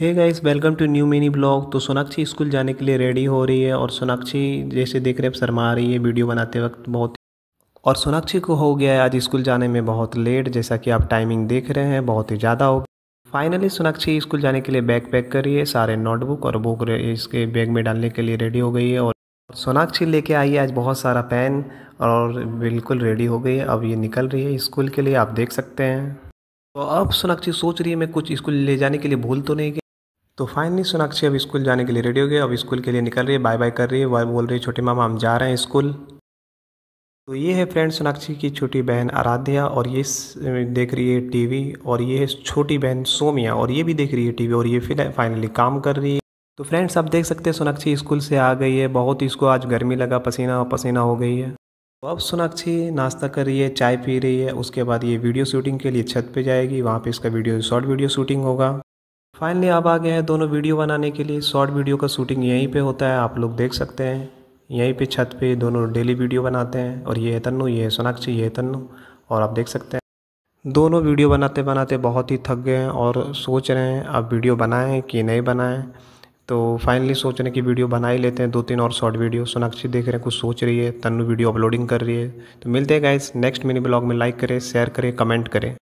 hey guys welcome to new mini vlog तो Sonakshi school जाने के लिए रेडी हो रही है और सोनाक्षी जैसे देख रहे हैं शर्मा रही है वीडियो बनाते वक्त बहुत और सोनाक्षी को हो गया है आज स्कूल जाने में बहुत लेट जैसा कि आप टाइमिंग देख रहे हैं बहुत ही ज़्यादा हो फाइनली सोनाक्षी स्कूल जाने के लिए बैग पैक करिए सारे नोटबुक और बुक इसके बैग में डालने के लिए रेडी हो गई है और सोनाक्षी लेके आई है आज बहुत सारा पेन और बिल्कुल रेडी हो गई है अब ये निकल रही है स्कूल के लिए आप देख सकते हैं तो अब सोनाक्षी सोच रही है मैं कुछ स्कूल ले जाने के लिए भूल तो नहीं तो फाइनली सोनाक्षी अब स्कूल जाने के लिए रेडी हो गए अब स्कूल के लिए निकल रही है बाय बाय कर रही है वह बोल रही है छोटे मामा हम जा रहे हैं स्कूल तो ये है फ्रेंड सोनाक्षी की छोटी बहन आराध्या और ये देख रही है टीवी और ये है छोटी बहन सोमिया और ये भी देख रही है टीवी और ये फाइनली काम कर रही है तो फ्रेंड्स आप देख सकते हैं सोनाक्षी स्कूल से आ गई है बहुत ही इसको आज गर्मी लगा पसीना पसीना हो गई है तो अब सोनाक्षी नाश्ता कर रही है चाय पी रही है उसके बाद ये वीडियो शूटिंग के लिए छत पे जाएगी वहाँ पे इसका वीडियो शॉर्ट वीडियो शूटिंग होगा फाइनली आप आ गए हैं दोनों वीडियो बनाने के लिए शॉर्ट वीडियो का शूटिंग यहीं पे होता है आप लोग देख सकते हैं यहीं पे छत पे दोनों डेली वीडियो बनाते हैं और ये है तन्नू ये है सोनाक्षी ये है तन्नू और आप देख सकते हैं दोनों वीडियो बनाते बनाते बहुत ही थक गए हैं और सोच रहे हैं अब वीडियो बनाएं कि नहीं बनाएँ तो फाइनली सोच रहे कि वीडियो बना ही लेते हैं दो तीन और शॉर्ट वीडियो सोनाक्षी देख रहे हैं कुछ सोच रही है तन्नू वीडियो अपलोडिंग कर रही है तो मिलते हैं गाइस नेक्स्ट मिनी ब्लॉग में लाइक करें शेयर करें कमेंट करें